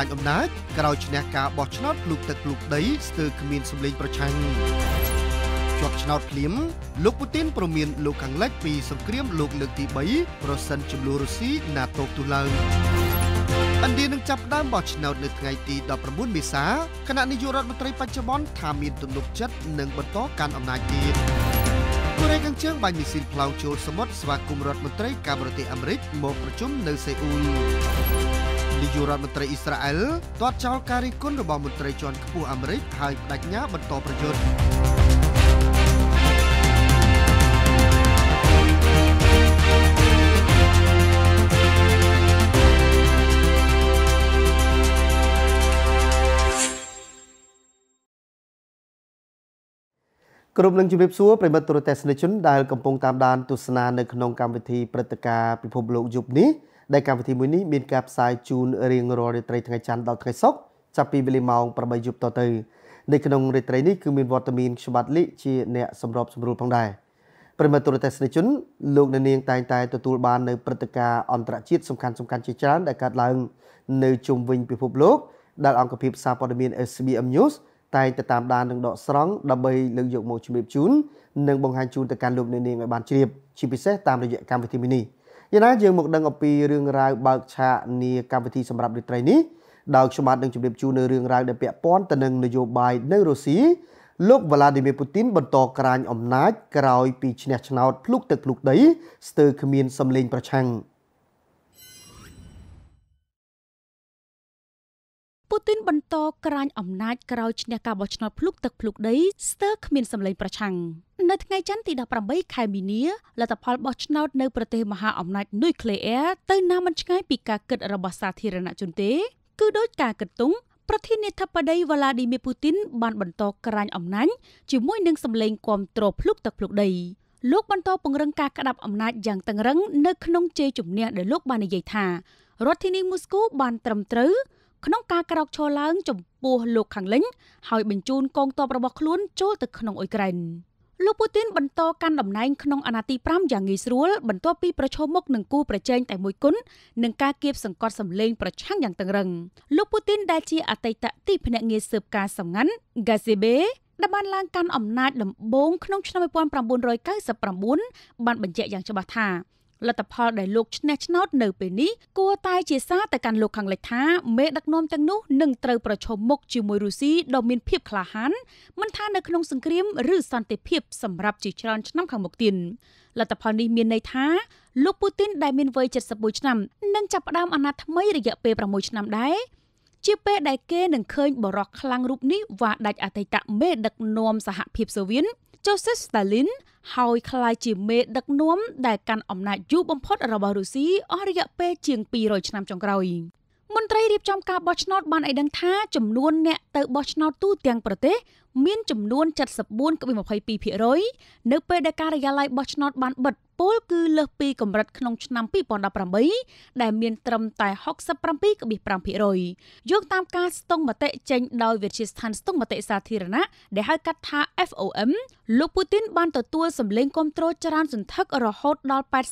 រាជអំណាចក្រោយឈ្នះការបោះឆ្នោតលុកទឹកលុកដីស្ទើរគ្មានសម្លេងប្រឆាំងជាប់ឆ្នោតភ្លាមលោកពូទីនប្រមាន លោកខាងលិចពីសង្គ្រាមលោកលើកទី3ប្រសិនចំនួនរុស្ស៊ី NATO ទូឡើងឥណ្ឌានឹងចាប់ផ្ដើមបោះឆ្នោតនៅថ្ងៃទី19មេសាគណៈនាយករដ្ឋមន្ត្រីបច្ចុប្បន្នថាមានទំនុកចិត្តនឹងបន្តកាន់អំណាចទៀតកូរ៉េខាងជើងបាញ់មីស៊ីលផ្លោងចូលសមុទ្រស្វាគមន៍រដ្ឋមន្ត្រីការបរទេសអាមេរិកមកប្រជុំនៅសេអ៊ូលនាយករដ្ឋមន្ត្រីអ៊ីស្រាអែលទាត់ចោលការរិះគន់របស់មន្ត្រីជាន់ខ្ពស់អាមេរិកហើយបដិញ្ញាបន្តប្រយុទ្ធក្រុមនឹងជម្រាបសួរប្រិមត្តទូរទស្សនិកជនដែលកំពុងតាមដានទស្សនានៅក្នុងកម្មវិធីព្រឹត្តិការណ៍ពិភពលោកយប់នេះ។ដែលកម្មវិធីមួយនេះមានការផ្សាយជូនរៀងរាល់រាត្រីថ្ងៃច័ន្ទដល់ថ្ងៃសុក្រចាប់ពីវេលាម៉ោង8យប់តទៅនៅក្នុងរាត្រីនេះគឺមានវត្តមានខ្ញុំបាទលីជា អ្នកសម្របសម្រួលផងដែរប្រិមត្តទូរទស្សនិកជនលោកអ្នកនាងតែងតែទទួលបាននៅព្រឹត្តិការណ៍អន្តរជាតិសំខាន់សំខាន់ជាច្រើនដែលកើតឡើង នៅជុំវិញពិភពលោកដែលអង្គភាពសារព័ត៌មាន SBM News តែងតែតាមដាននិងដកស្រង់ដើម្បីលើកយកមកជម្រាបជូននិងបង្ហាញជូនទៅកាន់លោកអ្នកនាងឲ្យបានជ្រាបជាពិសេសតាមរយៈកម្មវិធីនេះ។យ៉ាងណាយើងមកដឹងអំពីរឿងរ៉ាវបើកឆាកនីកម្មវិធីសម្រាប់រាត្រីនេះដោយខ្ញុំបាទនឹងជម្រាបជូននៅរឿងរ៉ាវដែលពាក់ព័ន្ធទៅនឹងនយោបាយនៅរុស្ស៊ីលោក Vladimir Putin បន្តក្រាញអំណាចក្រោយ ពីឈ្នះឆ្នោតភ្លុកទឹកភ្លុកដីស្ទើរគ្មានសម្លេងប្រឆាំង។ទីនបន្តក្រាញអំណាចក្រោយឈ្នះការបោះឆ្នោតភ្លុកទឹកភ្លុកដីស្ទើរគ្មានសម្លេងប្រឆាំង នៅថ្ងៃច័ន្ទទី18ខែមីនាលទ្ធផលបោះឆ្នោត នៅប្រទេសមហាអំណាចនុយក្លេអ៊ែរទៅណាមិនឆ្ងាយពីការគិតរបស់សាធារណជនទេ គឺដោយការគិតទុងប្រធានាធិបតីវ្លាឌីមៀពូទីន បានបន្តក្រាញអំណាចជាមួយនឹងសម្លេងគាំទ្រភ្លុកទឹកភ្លុកដីលោកបន្តពង្រឹងការក្តាប់អំណាចយ៉ាងតឹងរឹងនៅក្នុងជ័យជំនះដែលលោកបាននិយាយថារដ្ឋធានីមូស្គូបានត្រឹមត្រូវក្នុងការក្រោកឈរឡើងចំពោះលោកខាងលិចហើយបញ្ជូនកងទ័ពរបស់ខ្លួនចូលទៅក្នុងអ៊ុយក្រែនលោកពូទីនបន្តកាន់តំណែងក្នុងអាណត្តិ5យ៉ាងងាយស្រួលបន្ទាប់ពីប្រឈមមុខនឹងគូប្រជែងតែមួយគត់នឹងការគៀបសង្កត់សម្លេងប្រឆាំងយ៉ាងតឹងរឹងលោកពូទីនដែលជាអតីតទីភ្នាក់ងារស៊ើបការសម្ងាត់ Gazibe ដែលបានឡើងកាន់អំណាចដំបូងក្នុងឆ្នាំ1999បានបញ្ជាក់យ៉ាងច្បាស់ថាលទ្ធផលដែលលោកឈ្នះឆ្នោតនៅពេលនេះគួរតែជាសារទៅកាន់លោកខាងលិចថាមេដឹកនាំទាំងនោះនឹងត្រូវប្រឈមមុខជាមួយរុស្ស៊ីដ៏មានភាពក្លាហាន មិនថានៅក្នុងសង្គ្រាមឬសន្តិភាពសម្រាប់ជាច្រើនឆ្នាំខាងមុខទៀតលទ្ធផលនេះមានន័យថាលោកពូទីនដែលមានវ័យ71ឆ្នាំនឹងចាប់ផ្ដើមអាណត្តិថ្មីរយៈពេល6ឆ្នាំដែរជាពេលដែលគេនឹងឃើញបរោះខ្លាំងរូបនេះវាដាច់អតីតមេដឹកនាំសហភាពសូវៀតជូសេស្តាលីនហើយក្លាយជាមេដឹកនាំដែលកាន់អំណាចយូរបំផុតរបស់រុស្ស៊ីអស់រយៈពេលជាង200ឆ្នាំចុងក្រោយមន្ត្រីរៀបចំការបោះឆ្នោតបានឲ្យដឹងថាចំនួនអ្នក ទៅបោះឆ្នោតទូទាំងប្រទេសមានចំនួន74.22%នៅពេលដែលការិយាល័យបោះឆ្នោត បានបិទពលគឺលើសពីកម្រិតក្នុងឆ្នាំ2018ដែល មានត្រឹមតែ67.5%យោងតាមការស្ទង់មតិចេញដោយវិទ្យាស្ថានស្ទង់មតិសាធារណៈដែលហៅកាត់ថា FOM លោកពូទីនបានទទួលសម្លេងគ្រប់គ្រងច្រើនសន្ធឹករហូតដល់87.8%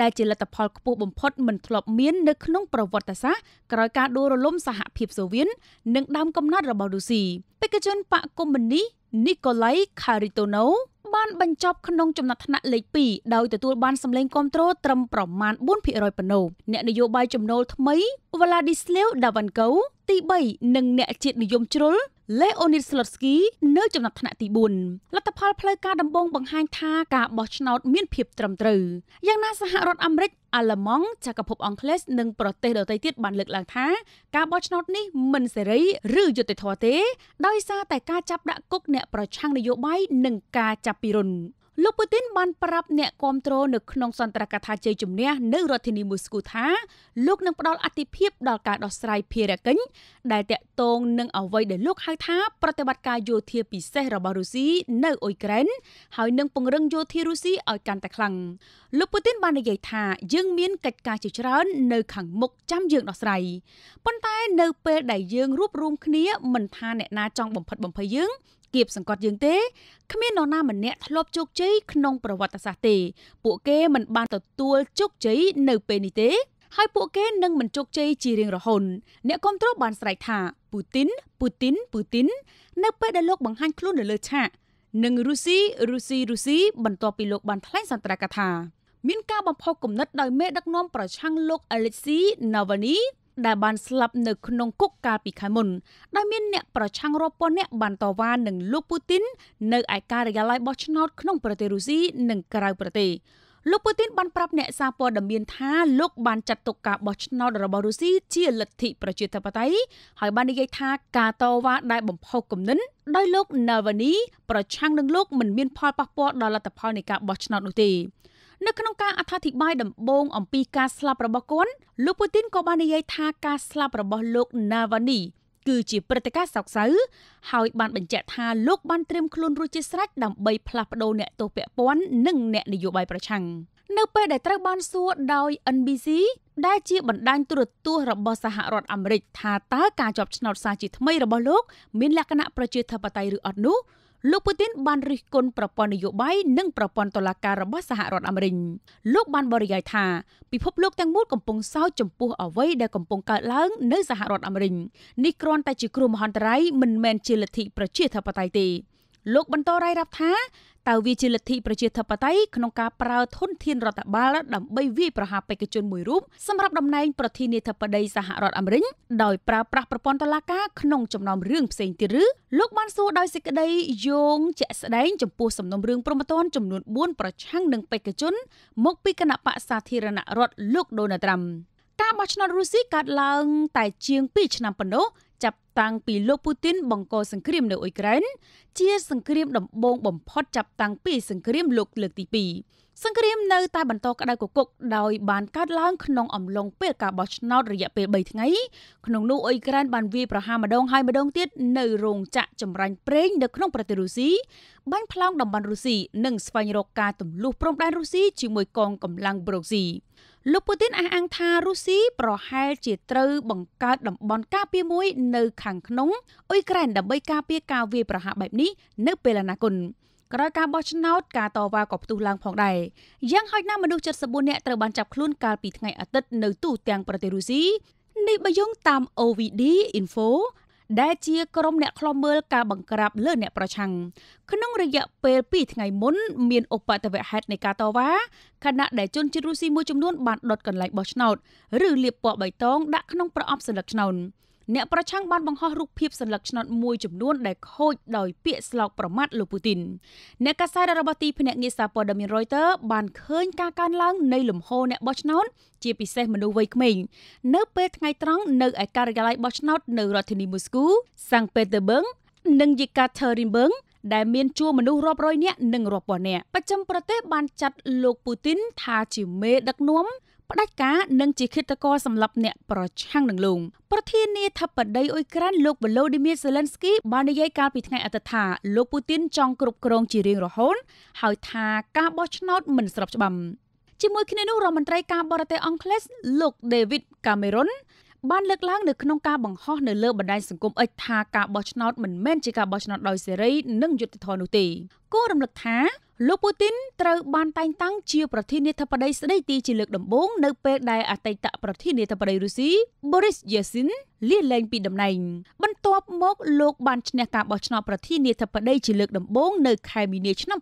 ដែលជាលទ្ធផលខ្ពស់បំផុត មិនធ្លាប់មាននៅក្នុងប្រវត្តិសាស្ត្រក្រោយការដួលរលំសហភាពសូវៀតនិងដើមកំណត់របស់រុស្ស៊ីស៊ីបេក្ខជនបកកុម្មុយនីសនីកូឡៃខារីតូណូបានបញ្ចប់ក្នុងចំណាត់ថ្នាក់លេខ2ដោយទទួល បានសម្លេងគាំទ្រត្រឹមប្រមាណ4%ប៉ុណ្ណោះអ្នកនយោបាយចំណូលថ្មី Vladislav Davanko ទី3និងអ្នកជាតិនិយមជ្រុលលេអូនីតស្លុតស្គីនៅចំណាត់ថ្នាក់ទី4លទ្ធផលផ្លូវការដំបងបង្ហាញថាការបោះឆ្នោត មានភាពត្រឹមត្រូវយ៉ាងណាសហរដ្ឋអាមេរិកអាល្លឺម៉ង់ចក្រភពអង់គ្លេសនិងប្រទេសដទៃទៀតបានលើកឡើងថា ការបោះឆ្នោតនេះមិនសេរីឬយុត្តិធម៌ទេ ដោយសារតែការចាប់ដាក់គុកអ្នកប្រឆាំងនយោបាយនិងការចាប់ពីរុនលោកពូទីន បានប្រាប់អ្នកគ្រប់គ្រងនៅក្នុងសន្ទរកថាជ័យជំនះនៅរដ្ឋធានីមូស្គូថាលោកនឹងផ្ដល់អតិភិបដល់ការដោះស្រាយភារកិច្ចដែលតាក់ទងនឹងអ្វីដែលលោកហៅថាប្រតិបត្តិការយោធាពិសេសរបស់រុស្ស៊ីនៅអ៊ុយក្រែនហើយនឹងពង្រឹងយោធារុស្ស៊ីឲ្យកាន់តែខ្លាំងលោកពូទីនបាននិយាយថាយើងមានកិច្ចការជាច្រើន នៅខាងមុខចាំយើងដោះស្រាយប៉ុន្តែនៅពេលដែលយើងរួបរวมគ្នាមិនថាអ្នកណាចង់បំផិតបំភ័យយើងគៀបសង្កត់យើងទេគ្មាននរណាម្នាក់ធ្លាប់ជោគជ័យក្នុងប្រវត្តិសាស្ត្រទេ ពួកគេមិនបានទទួលជោគជ័យនៅពេលនេះទេហើយពួកគេនឹងមិនជោគជ័យជារៀងរហូតអ្នកគ្រប់គ្រងបានស្រែកថាពូទីនពូទីនពូទីននៅពេលដែលលោកបង្ហាញខ្លួននៅលើឆាកនិងរុស៊ីរុស៊ីរុស៊ីបន្ទាប់ពីលោកបានថ្លែងសន្ទរកថាមានការបំផុសគំនិតដោយមេដឹកនាំប្រឆាំងលោកអេលិចស៊ីណាវ៉ានីដែលបានស្លាប់នៅក្នុងគុកកាលពីខែមុនដែលមានអ្នកប្រឆាំងរាប់ពាន់អ្នកបានតវ៉ានឹងលោកពូទីននៅឯការិយាល័យបោះឆ្នោតក្នុងប្រទេសរុស្ស៊ីនិងក្រៅប្រទេសលោកពូទីនបានប្រាប់អ្នកសារព័ត៌មានថាលោកបានចាត់ទុកការបោះឆ្នោតរបស់រុស្ស៊ីជាលទ្ធិប្រជាធិបតេយ្យហើយបាននិយាយថាការតវ៉ាដែលបំផុសគំនិនដោយលោកណាវ៉ានី ប្រឆាំងនឹងលោកមិនមាន ផលប៉ះពាល់ដល់លទ្ធផលនៃការបោះឆ្នោតនោះទេនៅក្នុងការអត្ថាធិប្បាយដំបូងអំពីការស្លាប់របស់គាត់លោកពូទីនក៏បាននិយាយថាការស្លាប់របស់លោក Navalny គឺជាព្រឹត្តិការណ៍សោកសៅហើយបានបញ្ជាក់ថាលោកបានត្រៀមខ្លួនរួចជាស្រេចដើម្បីផ្លាស់ប្តូរអ្នកទោសពាក់ព័ន្ធនិងអ្នកនយោបាយប្រឆាំងនៅពេលដែលត្រូវបានសួរដោយ NBC ដែលជាបណ្ដាញទូរទស្សន៍របស់សហរដ្ឋអាមេរិកថាតើការជាប់ឆ្នោតសារជាថ្មីរបស់លោកមានលក្ខណៈប្រជាធិបតេយ្យឬអត់នោះលោកពូទីនបានរិះគន់ប្រព័ន្ធនយោបាយនិងប្រព័ន្ធតុលាការរបស់សហរដ្ឋអាមេរិកលោកបានបរិយាយថាពិភពលោកទាំងមូលកំពុងសោយចំពោះអ្វីដែលកំពុងកើតឡើងនៅសហរដ្ឋអាមេរិកនេះគ្រាន់តែជាគ្រោះមហន្តរាយមិនមែនជាលទ្ធិប្រជាធិបតេយ្យទេលោកបន្តរាយរាប់ថាតើវាជាលទ្ធិប្រជាធិបតេយ្យក្នុងការប្រើធនធានរដ្ឋបាលដើម្បីវាយប្រហារបេក្ខជនមួយរូបសម្រាប់តំណែងប្រធានាធិបតីសហរដ្ឋអាមេរិកដោយប្រើប្រាស់ប្រព័ន្ធតុលាការក្នុងចំណោមរឿងផ្សេងទៀតឬលោកបានសួរដោយសេចក្តីយោងជាក់ស្ដែងចំពោះសំណុំរឿងប្រមទ័នចំនួន4ប្រឆាំងនឹងបេក្ខជន មកពីគណៈបកសាធារណរដ្ឋលោកដូណាល់ត្រាំ ការបោះឆ្នោតរុស្ស៊ីកើតឡើងតែ ជាង2ឆ្នាំប៉ុណ្ណោះចាប់តាំងពីលោកពូទីន បង្កសង្គ្រាមនៅអ៊ុយក្រែនជាសង្គ្រាមដំបូងបំផុតចាប់តាំងពីសង្គ្រាមលោកលើកទី2សង្គ្រាមនៅតែបន្តក្តៅគគុកដោយបានកើតឡើងក្នុងអំឡុងពេលការបោះឆ្នោតរយៈពេល3ថ្ងៃក្នុងនោះអ៊ុយក្រែនបានវាយប្រហារម្ដងហើយម្ដងទៀតនៅរោងចក្រចម្រាញ់ប្រេងនៅក្នុងប្រទេសរុស្ស៊ីបាញ់ផ្លោងតំបន់រុស្ស៊ីនិងស្វែងរកការទម្លុះព្រំដែនរុស្ស៊ីជាមួយកងកម្លាំងប្រូស៊ីលោកពូទីនអះអាងថារុស្ស៊ីប្រហែលជាត្រូវបង្កើតតំបន់ការពារមួយ នៅខាងក្នុងអ៊ុយក្រែនដើម្បីការពារការវាយប្រហារបែបនេះនៅពេលអនាគតក្រោយការបោះឆ្នោតការតវ៉ាក៏ផ្ទុះឡើងផងដែរយ៉ាងហោចណាស់មនុស្ស74នាក់ត្រូវបានចាប់ខ្លួនកាលពីថ្ងៃអាទិត្យនៅទូទាំងប្រទេសរុស្ស៊ីនេះបើយោងតាម OVD Info ដែលជាក្រុមអ្នកខ្លំមើលការបង្ក្រាបលើអ្នកប្រឆាំងក្នុងរយៈពេល2ថ្ងៃមុនមានឧបតវហេតុនៃការតវ៉ាខណៈដែលជនជាតិរុស្ស៊ីមួយចំនួនបានដុតកន្លែងបោះឆ្នោតឬលាបពណ៌បៃតងដាក់ក្នុងប្រអប់សន្លឹកឆ្នោតអ្នកប្រឆាំងបានបង្ហោះរូបភាពសัญลักษณ์ឆ្នោតមួយចំនួនដែលខូចដោយពាក្យស្លោកប្រមាថលោកពូទីនអ្នកកាសែតរបស់ទីភ្នាក់ងារសារព័ត៌មាន Reuters បានឃើញការកើនឡើងនៃលំហូរអ្នកបោះឆ្នោតជាពិសេសមនុស្សវ័យក្មេងនៅពេលថ្ងៃត្រង់នៅឯការិយាល័យបោះឆ្នោតនៅរដ្ឋធានីមូស្គូសាំងពេតេបឺងនិងយេកាធេរីនបឺងដែលមានជួរមនុស្សរាប់រយនាក់និងរាប់ពាន់នាក់ប្រចាំប្រទេសបានចាត់លោកពូទីនថាជាមេដឹកនាំផ្ដាច់ការនិងជាឃាតករសម្លាប់អ្នកប្រឆាំងនឹងលោកប្រធានាធិបតីអ៊ុយក្រែនលោកវឡូឌីមៀសេឡិនស្គីបាននិយាយកាលពីថ្ងៃអាទិត្យថាលោកពូទីនចង់គ្រប់គ្រងជារៀងរហូតហើយថាការបោះឆ្នោតមិនស្របច្បាប់ជាមួយគ្នានោះរដ្ឋមន្ត្រីការបរទេសអង់គ្លេស លោក David Cameron បានលើកឡើងនៅក្នុងការបង្ហោះនៅលើបណ្ដាញសង្គមអិចថាការបោះឆ្នោតមិនមែនជាការបោះឆ្នោតដោយសេរី និងយុត្តិធម៌នោះទេគួររំលឹកថាលោកពូទីនត្រូវបាន តែងតាំងជា ប្រធានាធិបតីស្ដីទីជាលើកដំបូងនៅ ពេលដែលអតីតប្រធានាធិបតីរុស្ស៊ី Boris Yeltsin លាលែងពីតំណែង បន្ទាប់មកលោកបានឈ្នះការបោះឆ្នោតប្រធានាធិបតី ជាលើកដំបូងនៅ ខែមីនាឆ្នាំ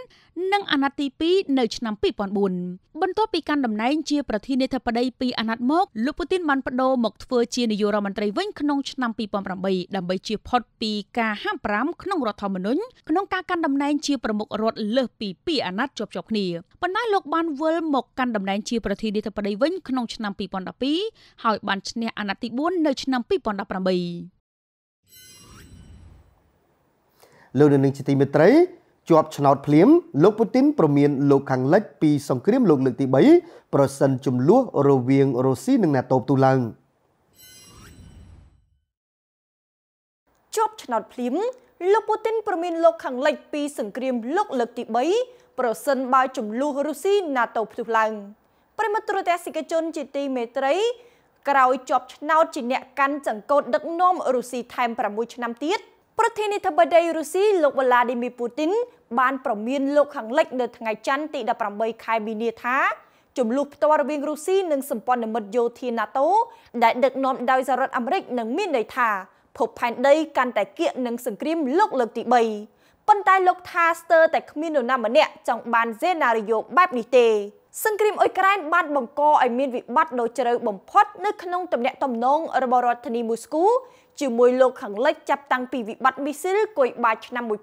2000និងអាណត្តិទី2នៅឆ្នាំ2004បន្ទាប់ពីកាន់តំណែង ជាប្រធានាធិបតីពីអាណត្តិមកលោកពូទីនបានបដូរមកធ្វើជានាយករដ្ឋមន្ត្រីវិញក្នុងឆ្នាំ2008ដើម្បីជៀសផុតពីការហាមប្រាមក្នុងរដ្ឋធម្មនុញ្ញក្នុងការកាន់តំណែងជាប្រមុខរដ្ឋលើសពី2អាណត្តិជាប់ៗគ្នាប៉ុន្តែលោកបានវិលមកកាន់តំណែងជាប្រធានាធិបតីវិញក្នុងឆ្នាំ2012ហើយបានឈ្នះអាណត្តិទី4នៅឆ្នាំ2018លោកនៅនឹងជាទីមេត្រីជាប់ឆ្នោតភ្លាមលោកពូទីនប្រមានលោកខាងលិចពីសង្គ្រាម លោកលើកទី3ប្រសិនចំនួនរវាងរុស្ស៊ីនិងណាតូផ្ទុះឡើងជាប់ឆ្នោតភ្លាមលោកពូទីនប្រមានលោកខាងលិចពីសង្គ្រាមលោកលើកទី3ប្រសិនបើចំនួនរុស្ស៊ី NATO ផ្ទុះឡើងប្រិមត្តរទេសនិកជនជាទីមេត្រីក្រោយជាប់ឆ្នោតជាអ្នកកាន់ចង្កូតដឹកនាំរុស្ស៊ីថែម6ឆ្នាំទៀតប្រធានាធិបតីរុស្ស៊ីលោកវ្លាឌីមីពូទីនបានប្រមានលោកខាងលិចនៅថ្ងៃច័ន្ទទី18ខែមីនាថាចំនួនផ្ទាល់រវាងរុស្ស៊ីនិងសម្ព័ន្ធមិត្តយោធា NATO ដែលដឹកនាំដោយសហរដ្ឋអាមេរិកនឹងមានន័យថាភពផែនដីកាន់តែគៀកនឹងសង្គ្រាមលោកលើកទី3ប៉ុន្តែលោក ថាស្ទើរតែគ្មាននរណាម្នាក់ចង់បានសេណារីយ៉ូបែបនេះទេសង្គ្រាមអ៊ុយក្រែនបានបង្កឲ្យមានវិបត្តិដ៏ជ្រៅបំផុតនៅក្នុងទំនាក់ទំនងរបស់រដ្ឋធានីមូស្គូជាមួយលោកខាងលិចចាប់តាំងពីវិបត្តិមីស៊ីលគុយបាឆ្នាំ1962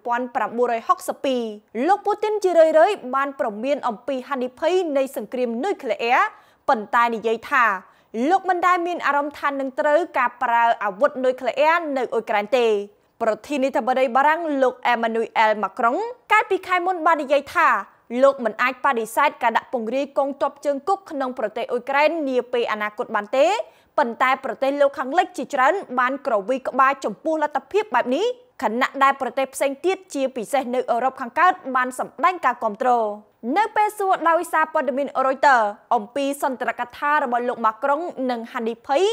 លោកពូទីនជារឿយៗបានប្រមានអំពីហានិភ័យនៃសង្គ្រាមនុយក្លេអ៊ែរប៉ុន្តែនិយាយថាលោកមិនដែលមានអារម្មណ៍ថានឹងត្រូវការប្រើអាវុធនុយក្លេអ៊ែរនៅអ៊ុយក្រែនទេប្រធានាធិបតីបារាំងលោកអេម៉ានុយអែលម៉ាក្រុងកាលពីខែមុនបាននិយាយថាលោកមិនអាចបដិសេធការដាក់ពង្រាយកងទ័ពជើងគោកក្នុងប្រទេសអ៊ុយក្រែននាពេលអនាគតបានទេប៉ុន្តែ ប្រទេសលោកខាងលិចជាច្រើនបានក្រវីក្បាលចំពោះលទ្ធភាពបែបនេះខណៈដែលប្រទេសផ្សេងទៀតជាពិសេសនៅអឺរ៉ុបខាងកើតបានសម្ដែងការគ្រប់គ្រងនៅពេលសួរដោយសារព័ត៌មាន Reuters អំពីសន្ទរកថារបស់លោកម៉ាក្រុងនិងហានីភ័យ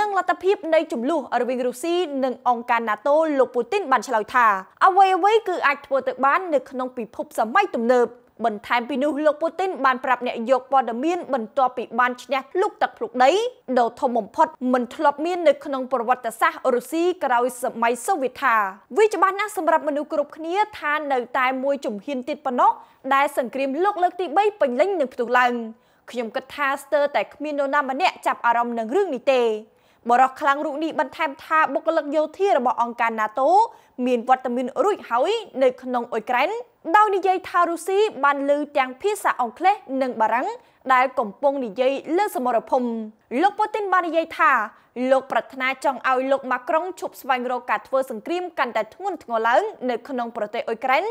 និងលទ្ធភាពនៃ ចំនួនរវាងរុស្ស៊ីនិងអង្គការ NATO លោកពូទីន បានឆ្លើយថាអ្វីៗគឺអាចធ្វើទៅបាននៅក្នុងពិភពសម័យទំនើបបន្ថែមពីនោះលោកពូទីនបានប្រាប់អ្នកយកព័ត៌មានបន្ទាប់ពីបានឈ្នះលុកទឹកភ្លុកដីដ៏ធំបំផុតមិនធ្លាប់មាននៅក្នុងប្រវត្តិសាស្ត្ររុស្ស៊ីក្រោយសម័យសូវៀតថាវាច្បាស់ណាស់សម្រាប់មនុស្សគ្រប់គ្នាថានៅតែមួយជំហានទៀតប៉ុណ្ណោះដែលសង្គ្រាមលោកលើកទី3ពេញលេញនឹងផ្ទុះឡើងខ្ញុំគិតថាស្ទើរតែគ្មាននរណាម្នាក់ចាប់អារម្មណ៍នឹងរឿងនេះទេបរោះខ្លាំងរូបនេះបន្ថែមថាបុគ្គលិកយោធារបស់អង្គការ NATO មានវត្តមានរួចហើយនៅក្នុងអ៊ុយក្រែន ដោយនិយាយថារុស្ស៊ីបានលើទាំងភាសាអង់គ្លេសនិងបារាំងដែលកំពុងនិយាយលើសមរភូមិលោកពូទីន បាននិយាយថាលោកប្រាថ្នាចង់ឲ្យលោកម៉ាក្រុងឈប់ស្វែងរកការធ្វើសង្គ្រាមកាន់តែធ្ងន់ធ្ងរឡើងនៅក្នុងប្រទេសអ៊ុយក្រែន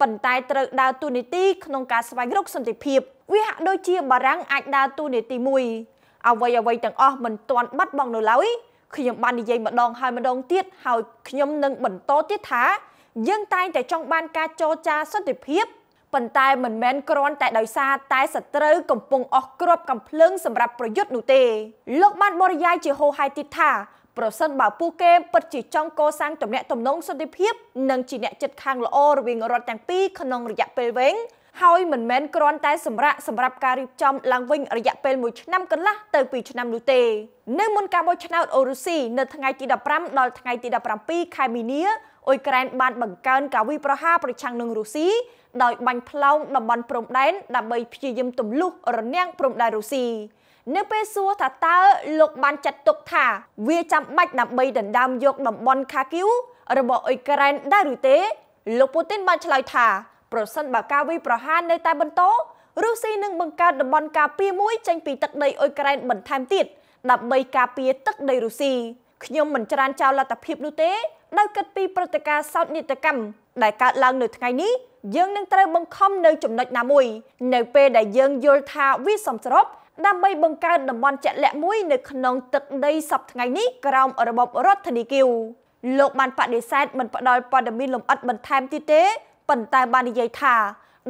ប៉ុន្តែត្រូវដើរតួនាទីក្នុងការស្វែងរកសន្តិភាព វាហាក់ដូចជាបារាំងអាចដើរតួនាទីមួយអ្វីអ្វីទាំងអស់មិនទាន់បាត់បង់នៅឡើយខ្ញុំបាននិយាយម្ដងហើយម្ដងទៀតហើយខ្ញុំនឹងបន្តទៀតថាយើងតែងតែចង់បានការចរចាសន្តិភាពប៉ុន្តែមិនមែនគ្រាន់តែដោយសារតែសត្រូវកំពុងអស់គ្រាប់កំភ្លើងសម្រាប់ប្រយុទ្ធនោះទេលោកបានបរិយាយជាហោហាយទៀតថាប្រសិនបើពួកគេពិតជាចង់កសាងទំនាក់ទំនងសន្តិភាព និងជាអ្នកចិត្តខាងល្អរវាងរដ្ឋទាំងពីរក្នុងរយៈពេលវែងហើយមិនមែនគ្រាន់តែសម្រាប់សម្រាប់ការរៀបចំឡើងវិញ រយៈពេល1ឆ្នាំកន្លះទៅ2ឆ្នាំនោះទេ នៅមុនការបោះឆ្នោតអូរុស៊ីនៅថ្ងៃទី15ដល់ថ្ងៃទី17ខែមីនាអ៊ុយក្រែនបានបង្កើនការវាយប្រហារប្រឆាំងនឹងរុស្ស៊ីដោយបាញ់ផ្លោងតំបន់ព្រំដែនដើម្បីព្យាយាមទម្លុះរនាំងព្រំដែនរុស្ស៊ីនៅ ពេលសួរថាតើលោកបានចាត់ទុកថា វាចាំបាច់ដើម្បីដណ្ដើមយកតំបន់ខាគីវរបស់អ៊ុយក្រែនដែរឬទេ លោកពូទីនបានឆ្លើយថាប្រសិនបើការវាយប្រហារនៅតែបន្តរុស្ស៊ីនឹងបង្កើតតំបន់ការពារមួយចេញពីទឹកដីអ៊ុយក្រែនបន្ថែមទៀតដើម្បីការពារទឹកដីរុស្ស៊ីខ្ញុំមិនច្រានចោលលទ្ធភាពនោះទេដោយគិតពីព្រឹត្តិការណ៍សោកនាដកម្មដែលកើតឡើងនៅថ្ងៃនេះយើងនឹងត្រូវបង្ខំនៅចំណុចណាមួយ នៅពេលដែលយើងយល់ថាវាសមស្របដើម្បីបង្កើតតំបន់ជាក់លាក់មួយនៅក្នុងទឹកដីសពថ្ងៃនេះក្រោមរបបរដ្ឋាភិបាលលោកបានបដិសេធមិនផ្ដល់ព័ត៌មានលម្អិតបន្ថែមទៀតទេប៉ុន្តែបាននិយាយថា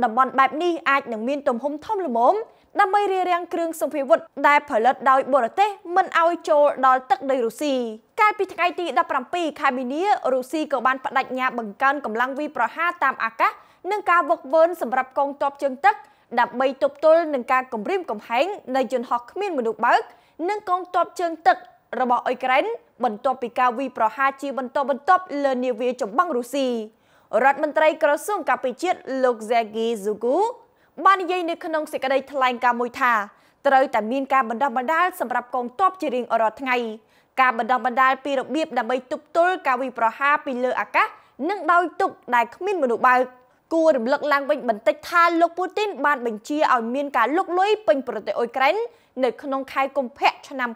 តំបន់បែបនេះអាចនឹងមានទំហំធំល្មមដើម្បីរៀបរៀងគ្រឿងសម្ភារវុធដែលផលិតដោយបរទេសមិនឲ្យចូលដល់ទឹកដីរុស្ស៊ីកាលពីថ្ងៃទី17ខែមីនារុស្ស៊ីក៏បានបដិញ្ញាបង្កើនកម្លាំងវាយប្រហារតាមអាកាសនិងការវឹកវើសម្រាប់កងទ័ពជើងទឹកដើម្បីទប់ទល់នឹងការគំរាមកំហែងនៃយន្តហោះគ្មានមនុស្សបើក និងកងទ័ពជើងទឹករបស់អ៊ុយក្រែនបន្ទាប់ពីការវាយប្រហារជាបន្តបន្ទាប់លើនាវាចម្បាំងរុស្ស៊ីរដ្ឋមន្ត្រីក្រសួងកាពិជាតិលោក Zagi Zugu បាននិយាយនៅក្នុងសេចក្តីថ្លែងការណ៍មួយថាត្រូវតែមានការបណ្ដោះបណ្ដាលសម្រាប់កងទ័ពជារៀងរាល់ថ្ងៃការបណ្ដោះបណ្ដាលពីរបៀបដើម្បីទប់ទល់ការវាយប្រហារពីលើអាកាសនិងដោយទុកដែលគ្មានមនុស្សបើកគួររំលឹកឡើងវិញបន្តិចថាលោកពូទីនបានបញ្ជាឲ្យមានការលុកលុយពេញប្រទេសអ៊ុយក្រែននៅក្នុងខែកុម្ភៈឆ្នាំ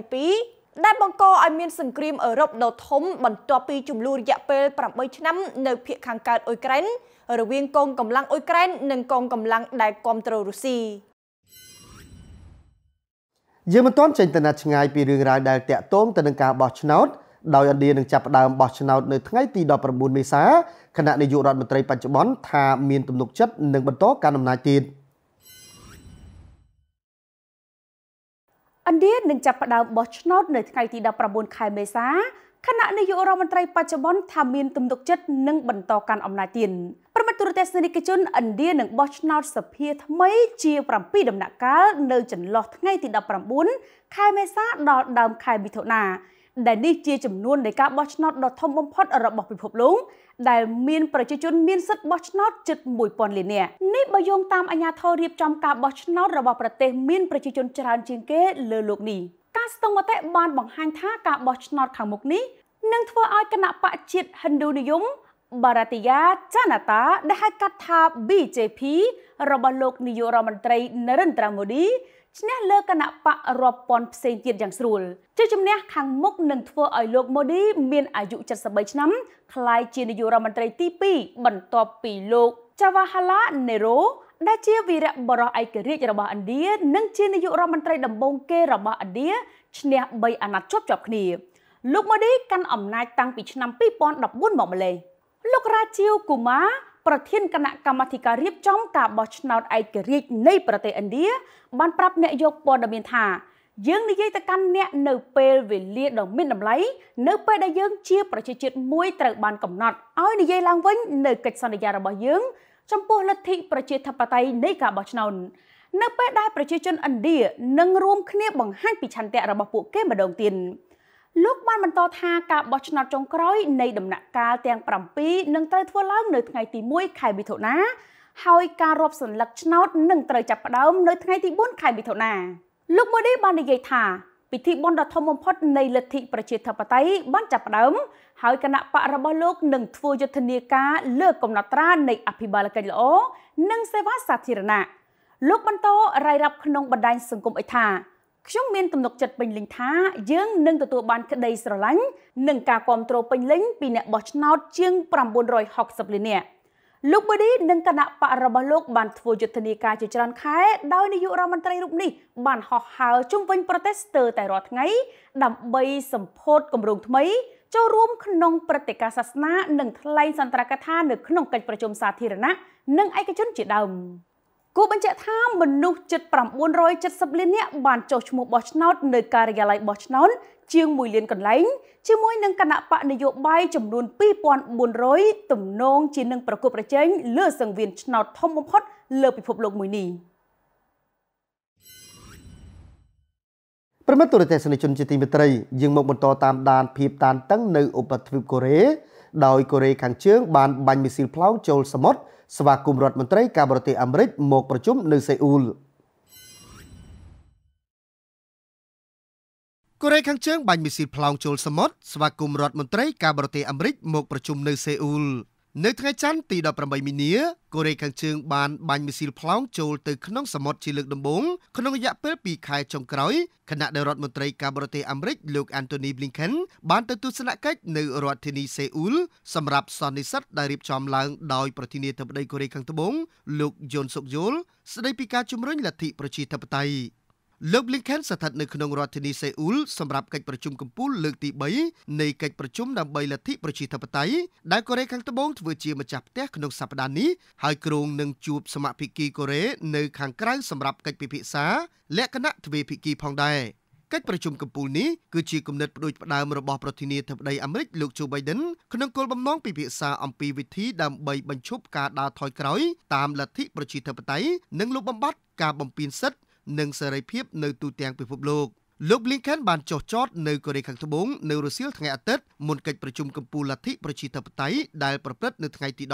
2022ដែលបង្កឲ្យមានសង្គ្រាមអឺរ៉ុបដ៏ធំបន្ទាប់ពីជម្លោះរយៈពេល8ឆ្នាំនៅភូមិខាងកើតអ៊ុយក្រែនរវាងកងកម្លាំងអ៊ុយក្រែននិងកងកម្លាំងដែលគ្រប់គ្រងរុស្ស៊ីយើងមិនទាន់ចេញទៅណាត់ឆ្ងាយពីរឿងរ៉ាវដែលតាក់ទងទៅនឹងការបោះឆ្នោតដោយឥណ្ឌានឹងចាប់ផ្ដើមបោះឆ្នោតនៅថ្ងៃទី19មេសាគណៈនាយករដ្ឋមន្ត្រីបច្ចុប្បន្នថាមានទំនុកចិត្តនឹងបន្តការអំណាចទៀត។ឥណ្ឌានឹងចាប់ផ្ដើមបោះឆ្នោតនៅថ្ងៃទី19ខែមេសាគណៈនាយករដ្ឋមន្ត្រីបច្ចុប្បន្នថាមានទំនុកចិត្តនឹងបន្តកាន់អំណាចទៀតប្រមុខទូរទស្សនិកជនឥណ្ឌានឹងបោះឆ្នោតសភាថ្មីជា7ដំណាក់កាលនៅចន្លោះថ្ងៃទី19ខែមេសាដល់ដើមខែមិថុនាដែលនេះជាចំនួននៃការបោះឆ្នោតដ៏ធំបំផុតរបស់ពិភពលោកដែលមានប្រជាជនមានសិទ្ធិបោះឆ្នោតជិត1000លាននាក់នេះបើយោងតាមអាជ្ញាធររៀបចំការបោះឆ្នោតរបស់ប្រទេសមាន ប្រជាជនច្រើនជាងគេលើលោកនេះការស្ទង់មតិបានបង្ហាញថាការបោះឆ្នោត ខាងមុខនេះនឹងធ្វើឲ្យគណៈបកជាតិហិណ្ឌូនិយមបារតិយាចនតាដែលហៅកាត់ថា BJP របស់លោកនាយករដ្ឋមន្ត្រីនរិន្ទ្រម៉ូឌីឈ្នះលើគណៈបករាប់ពាន់ផ្សេងទៀតយ៉ាងស្រួលជ័យជំនះខាងមុខនឹងធ្វើឲ្យលោកម៉ូឌីមានអាយុ73ឆ្នាំក្លាយជានាយករដ្ឋមន្ត្រីទី2បន្ទាប់ពីលោកចាវហាឡាណេរ៉ូដែលជាវីរៈបរិយឯករាជ្យរបស់ឥណ្ឌានិងជានាយករដ្ឋមន្ត្រីដំបូងគេរបស់ឥណ្ឌាឈ្នះ3អាណត្តិជាប់ជាប់គ្នាលោកម៉ូឌីកាន់អំណាចតាំងពីឆ្នាំ2014មកម្លេះលោករាជាវកុមារប្រធានគណៈកម្មាធិការរៀបចំការបោះឆ្នោតឯករាជ្យនៃប្រទេសឥណ្ឌាបានប្រាប់អ្នកយកព័ត៌មានថា យើងនិយាយទៅកាន់អ្នកនៅពេលវេលាដ៏មានតម្លៃនៅពេលដែលយើងជាប្រជាជាតិមួយត្រូវបានកំណត់ឲ្យនិយាយឡើងវិញនៅកិច្ចសន្យារបស់យើងចំពោះលទ្ធិប្រជាធិបតេយ្យនៃការបោះឆ្នោតនៅពេលដែលប្រជាជនឥណ្ឌានឹងរួមគ្នាបង្ហាញពីឆន្ទៈរបស់ពួកគេម្ដងទៀតលោកបានបន្តថាការបោះឆ្នោតចុងក្រោយនៃដំណាក់កាលទាំង7នឹងត្រូវធ្វើឡើងនៅថ្ងៃទី1ខែមិថុនាហើយការរាប់សន្លឹកឆ្នោតនឹងត្រូវចាប់ផ្ដើមនៅថ្ងៃទី4ខែមិថុនាលោកម៉ូឌីបាននិយាយថាពិធីបុណ្យដ៏ធំបំផុតនៃលទ្ធិប្រជាធិបតេយ្យបានចាប់ផ្ដើមហើយគណៈបករបស់លោកនឹងធ្វើយុទ្ធនាការលើកកំណត់ត្រានៃ អភិបាលកិច្ចល្អនិងសេវាសាធារណៈលោកបន្តរាយរាប់ក្នុងបណ្ដាញសង្គមអីថាខ្ញុំមានទំនុកចិត្តពេញលេញថាយើងនឹងទទួលបានក្តីស្រឡាញ់និងការគាំទ្រពេញលេញពីអ្នកបោះឆ្នោតជាង960លាននាក់លោកបូឌីនិងគណៈបករបស់លោក បានធ្វើយុទ្ធនាការជាច្រើនខែដោយនាយករដ្ឋមន្ត្រីរូបនេះបានហោះហើរជុំវិញប្រទេសស្ទើរតែរាល់ថ្ងៃ ដើម្បីសម្ពោធគម្រោងថ្មីចូលរួមក្នុងព្រឹត្តិការណ៍សាសនានិងថ្លែងសន្ទរកថានៅក្នុងកិច្ចប្រជុំសាធារណៈនិងឯកជនជាដើម។គូបញ្ជាក់ថាមនុស្សជិត970លាននាក់បានចុះឈ្មោះបោះឆ្នោតនៅការិយាល័យបោះឆ្នោតជាង1លានកន្លែងជាមួយនឹងគណៈបកនយោបាយចំនួន2400ទំនងជានឹងប្រគល់ប្រជែងលើសង្វៀនឆ្នោត ធំបំផុតលើពិភពលោកមួយនេះប្រមិត្តទូរទស្សនិកជនជាទីមេត្រីយើងមកបន្តតាមដានភាពតានតឹងនៅឧបទ្វីបកូរ៉េដោយកូរ៉េខាងជើងបានបាញ់មីស៊ីលផ្លោងចូលសមុទ្រស្វាគមន៍រដ្ឋមន្ត្រីការបរទេសអាមេរិកមកប្រជុំនៅសេអ៊ូលកូរ៉េខាងជើងបាញ់មីស៊ីលផ្លោងចូលសមុទ្រស្វាគមន៍រដ្ឋមន្ត្រីការបរទេសអាមេរិកមកប្រជុំនៅសេអ៊ូលនៅថ្ងៃច័ន្ទទី18មីនាកូរ៉េខាងជើងបានបាញ់មីស៊ីលប្លង់ចូលទៅក្នុងសមុទ្រជាលើកដំបូងក្នុងរយៈពេល2ខែចុងក្រោយគណៈដែលរដ្ឋមន្ត្រីការបរទេសអាមេរិកលោក Anthony Blinken បានទៅទស្សនកិច្ចនៅរដ្ឋធានីសេអ៊ូល សម្រាប់សន្និសីទដែលរៀបចំឡើងដោយប្រធានាធិបតីកូរ៉េខាងត្បូងលោកយុនសុកយល់ស្ដីពីការជំរុញលទ្ធិប្រជាធិបតេយ្យលោក Blinken ស្ថិតនៅក្នុងរដ្ឋធានីសេអ៊ូលសម្រាប់កិច្ចប្រជុំកំពូលលើកទី3នៃកិច្ចប្រជុំដើម្បីលទ្ធិប្រជាធិបតេយ្យដែលកូរ៉េខាងត្បូងធ្វើជាម្ចាស់ផ្ទះក្នុងសប្តាហ៍នេះហើយគ្រោងនឹងជួបសមាភិគីកូរ៉េនៅខាងក្រៅសម្រាប់កិច្ចពិភាក្សាលក្ខណៈទ្វេភាគីផងដែរកិច្ចប្រជុំកំពូលនេះគឺជាគំនិតផ្ដួចផ្ដើមរបស់ប្រធានាធិបតីអាមេរិកលោក Joe Biden ក្នុងគោលបំណងពិភាក្សាអំពីវិធីដើម្បីបញ្ឈប់ការដើរថយក្រោយតាមលទ្ធិប្រជាធិបតេយ្យនិងលុបបំបាត់ការបំពានសិទ្ធិនិងសេរីភាពនៅទូទាំងពិភពលោកលោក Blinken បានចុះចតនៅកូរ៉េខាងត្បូងនៅរុស្ស៊ីថ្ងៃអាទិត្យមុនកិច្ចប្រជុំកំពូលលទ្ធិប្រជាធិបតេយ្យដែលប្រព្រឹត្តនៅថ្ងៃទី18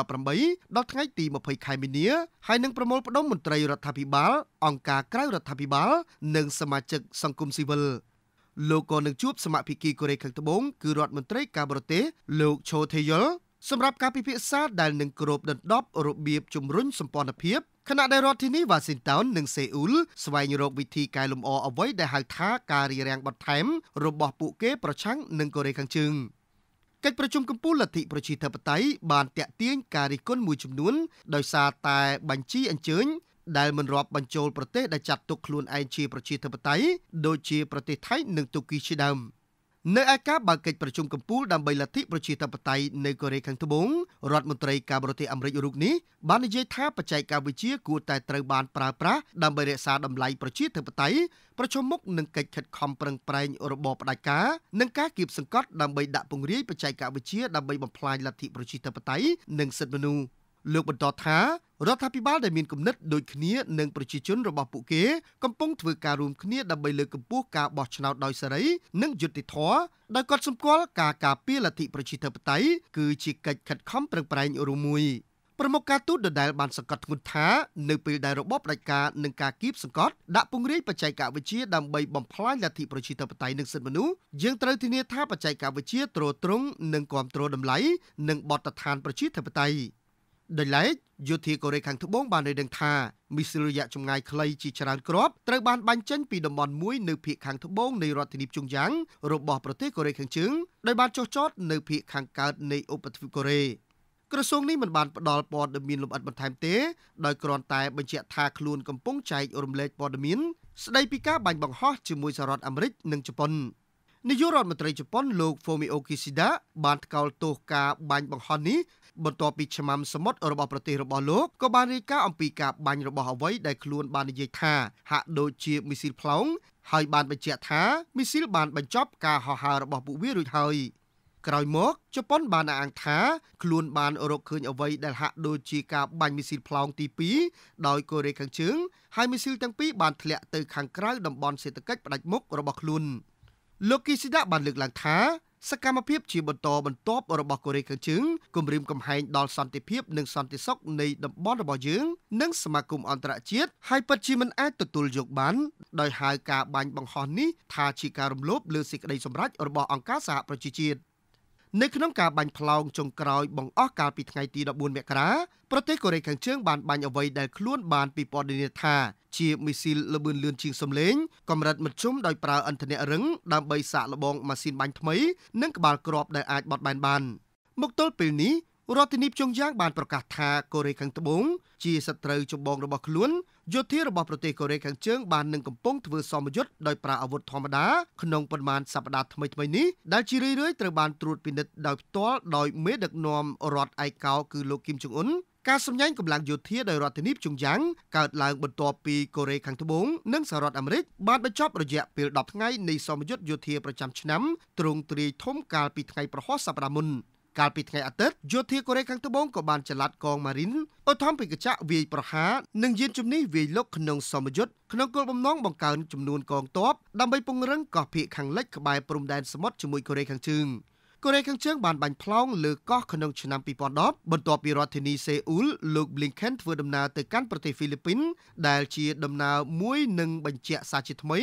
ដល់ថ្ងៃទី20ខែមីនាហើយនឹងប្រមូលផ្ដុំមន្ត្រីរដ្ឋាភិបាល អង្គការក្រៅរដ្ឋាភិបាលនិងសមាជិកសង្គមស៊ីវិលលោកក៏នឹងជួបសមាភិកីកូរ៉េខាងត្បូងគឺរដ្ឋមន្ត្រីការបរទេសលោកឈូថេយុលសម្រាប់ការពិភាក្សាដែលនឹងគ្របដណ្ដប់ របៀបជំរុញសម្ព័ន្ធភាពខណៈដែលរដ្ឋធានីវ៉ាស៊ីនតោននិងសេអ៊ូល ស្វែងរកវិធីកែលម្អអ្វីដែលហៅថាការរារាំងបន្ថែមរបស់ពួកគេប្រឆាំងនឹងកូរ៉េខាងជើងកិច្ចប្រជុំកម្ពុជាលទ្ធិប្រជាធិបតេយ្យបានតាក់ទាញការរិះគន់មួយចំនួន ដោយសារតែបញ្ជីអញ្ជើញដែលមិនរាប់បញ្ចូលប្រទេសដែលចាត់ទុកខ្លួនឯងជាប្រជាធិបតេយ្យដូចជាប្រទេសថៃ និងទូគីជាដើម។នៅឯការបើកកិច្ចប្រជុំកំពូលដើម្បីលទ្ធិប្រជាធិបតេយ្យនៅកូរ៉េខាងត្បូងរដ្ឋមន្ត្រីការបរទេសអាមេរិករូបនេះបាននិយាយថាបច្ចេកវិទ្យាគួរតែត្រូវបានប្រើប្រាស់ដើម្បីរក្សាតម្លៃប្រជាធិបតេយ្យប្រឈមមុខនឹងកិច្ចខិតខំប្រឹងប្រែងរបបផ្ដាច់ការនិងការគៀបសង្កត់ដើម្បីដាក់ពង្រាយបច្ចេកវិទ្យាដើម្បីបំផ្លាញលទ្ធិប្រជាធិបតេយ្យនិងសិទ្ធិមនុស្សលើកបន្តថារដ្ឋាភិបាលដែលមានគំនិតដូចគ្នានឹងប្រជាជនរបស់ពួកគេកំពុងធ្វើការរួមគ្នាដើម្បីលើកកម្ពស់ការបោះឆ្នោតដោយសេរីនិងយុត្តិធម៌ដោយគាត់សម្គាល់ការការពារលទ្ធិប្រជាធិបតេយ្យគឺជាកិច្ចខិតខំប្រឹងប្រែងរួមមួយប្រមុខការទូតដដែលបានសង្កត់ធ្ងន់ថានៅពេលដែលរបបផ្ដាច់ការនិងការគៀបសង្កត់ដាក់ពង្រាយបច្ចេកវិទ្យាដើម្បីបំផ្លាញលទ្ធិប្រជាធិបតេយ្យនិងសិទ្ធិមនុស្សយើងត្រូវធានាថាបច្ចេកវិទ្យាទ្រទ្រង់និងគ្រប់គ្រងតម្លៃនិងបទដ្ឋានប្រជាធិបតេយ្យដោយឡែកយោធាកូរ៉េខាងត្បូងបានឲ្យដឹងថាមីស៊ីលរយៈចម្ងាយខ្លីជាច្រើនគ្រាប់ត្រូវបានបាញ់ចេញពីតំបន់មួយនៅភូមិខាងត្បូងនៃរដ្ឋធានីភ្ជុងយ៉ាង របស់ប្រទេសកូរ៉េខាងជើងដោយបានចុះចតនៅភូមិខាងកើតនៃឧបទ្វីបកូរ៉េក្រសួងនេះមិនបានផ្ដល់ព័ត៌មានលម្អិតបន្ថែមទេ ដោយគ្រាន់តែបញ្ជាក់ថាខ្លួនកំពុងចែករំលែកព័ត៌មានស្ដីពីការបាញ់បង្ហោះជាមួយសហរដ្ឋអាមេរិកនិងជប៉ុននាយករដ្ឋមន្ត្រីជប៉ុនលោក Fumio Kishida បានថ្កោលទោសការបាញ់បង្ហោះនេះបន្ទាប់ពីឆ្មាំសមុទ្ររបស់ប្រទេសរបស់លោកក៏បានរាយការណ៍អំពីការបាញ់របស់អ្វីដែលខ្លួនបាននិយាយថាហាក់ដូចជាមីស៊ីលផ្លោងហើយបានបញ្ជាក់ថាមីស៊ីលបានបញ្ចប់ការហោះហើររបស់ពួកវារួចហើយក្រោយមកជប៉ុនបានអះអាងថាខ្លួនបានរកឃើញអ្វីដែលហាក់ដូចជាការបាញ់មីស៊ីលផ្លោងទី2ដោយកូរ៉េខាងជើងហើយមីស៊ីលទាំងពីរបានធ្លាក់ទៅខាងក្រៅតំបន់សេដ្ឋកិច្ចផ្ដាច់មុខរបស់ខ្លួនលោកគីស៊ីដាបានលើកឡើងថាសកម្មភាពជាបន្តបន្ទាប់របស់កូរ៉េខាងជើងគម្រាមកំហែងដល់សន្តិភាពនិងសន្តិសុខនៃតំបន់របស់យើងនិងសមាគមអន្តរជាតិហើយពិតជាមិនអាចទទួលយកបានដោយហៅការបាញ់បង្ហោះនេះថាជាការរំលោភលើសេចក្តីសម្រេចរបស់អង្គការសហប្រជាជាតិនៅក្នុងការបាញ់ផ្លោងចុងក្រោយបង្អស់កាលពីថ្ងៃទី14មករាប្រទេសកូរ៉េខាងជើងបានបាញ់អ្វីដែលខ្លួនបានពីព័ត៌មានថាជាមីស៊ីលល្បឿនលឿនជាងសម្លេងកម្រិតមធ្យមដោយប្រើអន្តររឹងដើម្បីសាកល្បងម៉ាស៊ីនបាញ់ថ្មីនិងក្បាលគ្រាប់ដែលអាចបត់បែនបានមកទល់ពេលនេះរដ្ឋធានីភ្យុងយ៉ាងបានប្រកាសថាកូរ៉េខាងត្បូងជាសត្រូវចម្បងរបស់ខ្លួនយោធារបស់ប្រទេសកូរ៉េខាងជើងបាននឹងកំពុងធ្វើសមយុទ្ធដោយប្រើអាវុធធម្មតាក្នុងប៉ុន្មានសប្តាហ៍ថ្មីៗនេះដែលជារឿយៗត្រូវបានត្រួតពិនិត្យដោយផ្ទាល់ដោយមេដឹកនាំរដ្ឋឯកោគឺលោកគីមចុងអ៊ុនការសម្ញែងកម្លាំងយោធាដោយរដ្ឋធានីភ្ជុងយ៉ាងកើតឡើងបន្ទាប់ពីកូរ៉េខាងត្បូងនិងសហរដ្ឋអាមេរិកបានបញ្ចប់រយៈពេល10ថ្ងៃនៃសមយុទ្ធយោធាប្រចាំឆ្នាំទ្រង់ទ្រាយធំកាលពីថ្ងៃប្រហោះសប្តាហ៍មុនកាលពីថ្ងៃអាទិត្យយោធាកូរ៉េខាងត្បូងក៏បានចល័តកងម៉ារីនអូថំពីកចាក់វាយប្រហារនិងយានជំនិះវាយលុកក្នុងសមយុទ្ធក្នុងគោលបំណងបង្កើនចំនួនកងទ័ពដើម្បីពង្រឹងកោះភៀកខាងលិចក្បែរព្រំដែនសមុទ្រជាមួយកូរ៉េខាងជើងកូរ៉េខាងជើងបានបាញ់ផ្លោងលើកោះក្នុងឆ្នាំ2010បន្ទាប់ពីរដ្ឋធានីសេអ៊ូលលោក Blinken ធ្វើដំណើរទៅកាន់ប្រទេសហ្វីលីពីន ដែលជាដំណើរមួយនឹងបញ្ជាក់សារជាថ្មី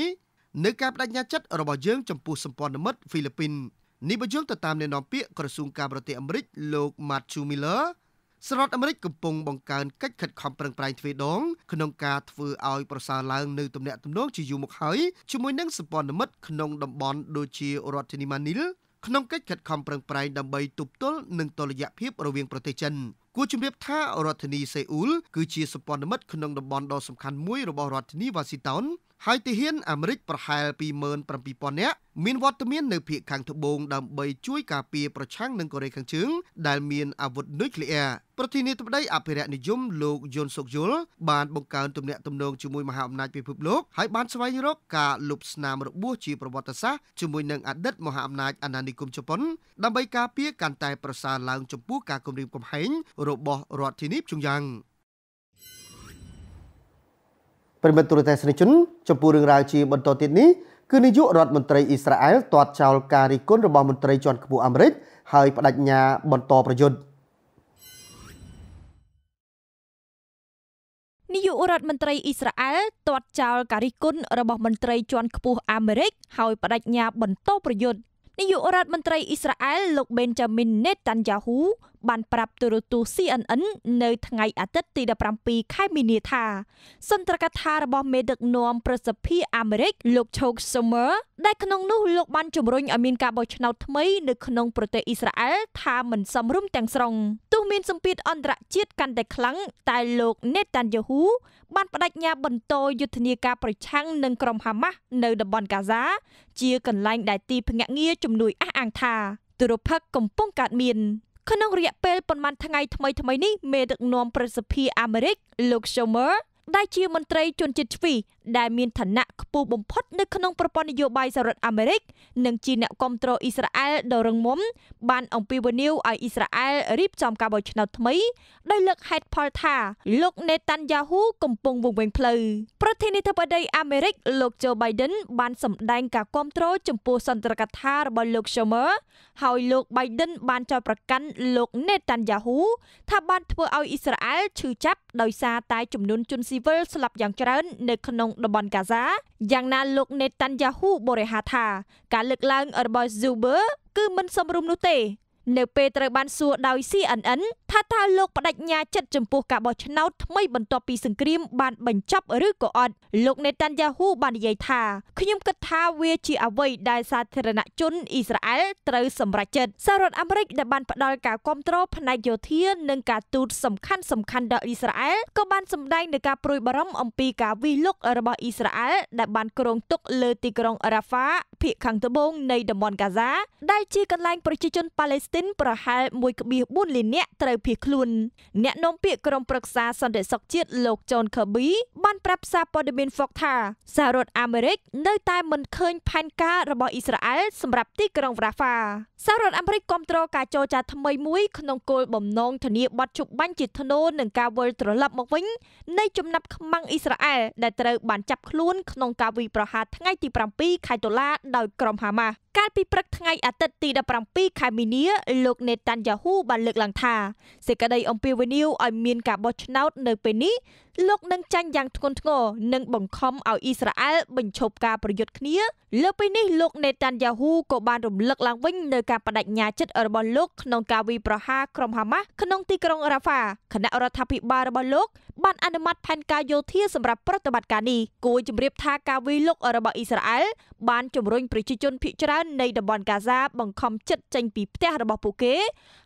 នៅការបដិញ្ញាចិត្តរបស់យើងចំពោះសម្ព័ន្ធមិត្តហ្វីលីពីន។នេះបើយោងទៅតាមអ្នកនាំពាក្យក្រសួងការបរទេសអាមេរិកលោក Matthew Miller ស្រដ្ឋអាមេរិកកំពុងបង្កើនកិច្ចខិតខំប្រឹងប្រែងទ្វេដងក្នុងការធ្វើឲ្យប្រសើរឡើងនៅទំនាក់ទំនងជាយូរមកហើយជាមួយនឹងសម្ព័ន្ធមិត្តក្នុងតំបន់ដូចជារដ្ឋធានីម៉ានីលក្នុងកិច្ចខិតខំប្រឹងប្រែងដើម្បីទប់ទល់នឹងតុល្យភាពរវាងប្រទេសចិនគួរជំរាបថារដ្ឋធានីសេអ៊ូលគឺជាសម្ព័ន្ធមិត្តក្នុងតំបន់ដ៏សំខាន់មួយរបស់រដ្ឋធានីវ៉ាស៊ីតោនហើយទាហានអាមេរិកប្រហែល27,000នាក់មានវត្តមាននៅភូមិខាងត្បូងដើម្បីជួយការពារប្រឆាំងនឹងកូរ៉េខាងជើងដែលមានអាវុធនុយក្លេអ៊ែរប្រធានាធិបតីអភិរក្សនិយមលោកយុនសុកយុលបានបង្កើនទំនាក់ទំនងជាមួយមហាអំណាចពិភពលោកហើយបានស្វែងរកការលុបស្នាមរបួសជាប្រវត្តិសាស្ត្រជាមួយនឹងអតីតមហាអំណាចអាណានិគមជប៉ុនដើម្បីការពារកាន់តែប្រសើរឡើងចំពោះការគំរាមកំហែងរបស់រដ្ឋធានីភ្យុងយ៉ាងប្រិមត្តទូរទស្សនិកជនចំពោះរឿងរ៉ាវជាបន្តទៀតនេះគឺនាយករដ្ឋមន្ត្រីអ៊ីស្រាអែលទាត់ចោល ការរិះគន់របស់មន្ត្រីជាន់ខ្ពស់អាមេរិកហើយបដិញ្ញាបន្តប្រយុទ្ធនាយករដ្ឋមន្ត្រីអ៊ីស្រាអែលទាត់ចោលការរិះគន់របស់មន្ត្រីជាន់ខ្ពស់អាមេរិកហើយបដិញ្ញាបន្តប្រយុទ្ធនាយករដ្ឋមន្ត្រីអ៊ីស្រាអែលលោក Benjamin Netanyahu បានប្រាប់ទូរទស្សន៍ CNN នៅថ្ងៃអាទិត្យទី17ខែមីនាថាសន្ទរកថារបស់មេដឹកនាំប្រសិទ្ធិអាមេរិកលោក Chuck Schumer ដែលក្នុងនោះលោកបានជំរុញឲ្យមានការបោះឆ្នោតថ្មីនៅក្នុងប្រទេសអ៊ីស្រាអែលថាមិនសមរម្យទាំងស្រុងទោះមានសម្ពាធអន្តរជាតិកាន់តែខ្លាំងតែលោក Netanyahu បានបដិញ្ញាបន្តយុទ្ធនាការប្រឆាំងនឹងក្រុមហាម៉ាស់នៅតំបន់កាហ្សា ជាកន្លែងដែលទីភ្នាក់ងារជំនួយអះអាងថាទុរភិក្សកំពុងកើតមានក្នុងរយៈពេលប៉ុន្មានថ្ងៃថ្មីៗនេះមេដឹកនាំប្រសិទ្ធិអាមេរិកលោក Schumer ដែលជាមន្ត្រីជនជាតិជ្វីដែលមានឋានៈខ្ពស់បំផុតនៅក្នុងប្រព័ន្ធនយោបាយសហរដ្ឋអាមេរិកនិងជាអ្នកគ្រប់គ្រងអ៊ីស្រាអែលដ៏រឹងមាំបានអំពាវនាវឲ្យអ៊ីស្រាអែលរៀបចំការបោះឆ្នោតថ្មីដោយលើកហេតុផលថាលោក Netanyahu កំពុងវង្វេងផ្លូវប្រធានាធិបតីអាមេរិក លោក Joe Biden បានសម្ដែង ការគ្រប់គ្រងចំពោះសន្ទរកថារបស់លោក Schumer ហើយលោក Biden បានចោទប្រកាន់លោក Netanyahu ថាបានធ្វើឲ្យអ៊ីស្រាអែលឈឺចាប់ដោយសារតែចំនួនជនស៊ីវិលស្លាប់យ៉ាងច្រើននៅក្នុងតំបន់កាហ្សាយ៉ាងណា លោកណេតាន់យ៉ាហ៊ូបរិហាថាការលើកឡើងរបស់ Zuber គឺមិនសមរម្យនោះទេ នៅ ពេលត្រូវបានសួរដោយ CNN ថាតើលោកបដិញ្ញាចិត្តចំពោះការបោះឆ្នោតថ្មីបន្ទាប់ពីសង្គ្រាមបានបញ្ចប់ឬក៏អត់លោក Netanyahu បាននិយាយថាខ្ញុំគិតថាវាជាអ្វីដែលសាធារណជនអ៊ីស្រាអែលត្រូវសម្រេចចិត្តសហរដ្ឋអាមេរិកដែលបានផ្ដល់ការគ្រប់គ្រងផ្នែកយោធានិងការទូតសំខាន់សំខាន់ដល់អ៊ីស្រាអែលក៏បានសម្ដែងនឹងការព្រួយបារម្ភអំពីការវិលុករបស់អ៊ីស្រាអែលដែលបានគ្រងទុក លើទីក្រុងរ៉ាហ្វាភាគខាងត្បូងនៃតំបន់កាហ្សា ដែលជាកន្លែងប្រជាជនប៉ាឡេស្ទីនប្រហែល1.4លាននាក់ត្រូវភៀសខ្លួនអ្នកនាំពាក្យក្រុមប្រឹក្សាសន្តិសុខជាតិលោកជូនខឺប៊ីបានប្រាប់សារព័ត៌មាន Fox ថាសហរដ្ឋអាមេរិក នៅ តែមិនឃើញផែនការរបស់អ៊ីស្រាអែលសម្រាប់ទីក្រុងរ៉ាហ្វាសហរដ្ឋអាមេរិកគ្រប់គ្រងការចរចាថ្មីមួយ ក្នុងគោលបំណងធានាបទជប់បាញ់ជាធ្នូនិងការវិលត្រឡប់មកវិញនៃចំណាប់ខ្មាំងអ៊ីស្រាអែលដែលត្រូវបានចាប់ខ្លួនក្នុងការវាយប្រហារថ្ងៃទី7ខែតុលាដោយក្រុមហាម៉ាស់កាលពីព្រឹកថ្ងៃអាទិត្យទី17ខែមីនាលោកនេតាន់យ៉ាហ៊ូបានលើកឡើងថាសេចក្តីអំពាវនាវឲ្យមានការបោះឆ្នោតនៅពេលនេះលោកនឹងចាញ់យ៉ាងធ្ងន់ធ្ងរនិងបង្ខំឲ្យអ៊ីស្រាអែលបញ្ឈប់ការប្រយុទ្ធគ្នាលើពីនេះលោកនេតាន់យ៉ាហ៊ូក៏បានរំលឹកឡើងវិញនៅការបដិញ្ញាចិត្តរបស់លោកក្នុងការវាយប្រហារក្រុមហាម៉ាស់ក្នុងទីក្រុងរ៉ាហ្វាគណៈរដ្ឋាភិបាលរបស់លោកបានអនុម័តផែនការយោធាសម្រាប់ប្រតិបត្តិការនេះគួរជម្រាបថាការវាយលុករបស់អ៊ីស្រាអែលបានជំរុញប្រជាជនភៀសច្រើននៃតំបន់ហ្គាហ្សាបង្ខំចិត្តចេញពីផ្ទះរបស់ពួកគេ